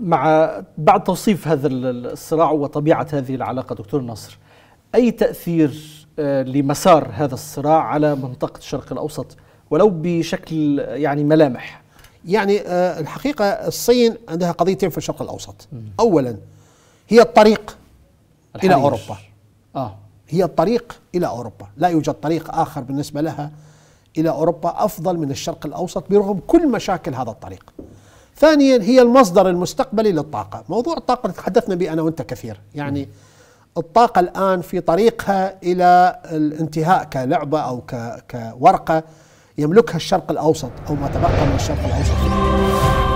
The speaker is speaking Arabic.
مع بعد توصيف هذا الصراع وطبيعة هذه العلاقة دكتور نصر أي تأثير آه، لمسار هذا الصراع على منطقة الشرق الأوسط ولو بشكل يعني ملامح يعني آه، الحقيقة الصين عندها قضيتين في الشرق الأوسط أولا هي الطريق الحليش. إلى أوروبا آه. هي الطريق إلى أوروبا لا يوجد طريق آخر بالنسبة لها إلى أوروبا أفضل من الشرق الأوسط برغم كل مشاكل هذا الطريق ثانيا هي المصدر المستقبلي للطاقة موضوع الطاقة تحدثنا به أنا وأنت كثير يعني الطاقة الآن في طريقها إلى الانتهاء كلعبة أو كورقة يملكها الشرق الأوسط أو ما تبقى من الشرق الأوسط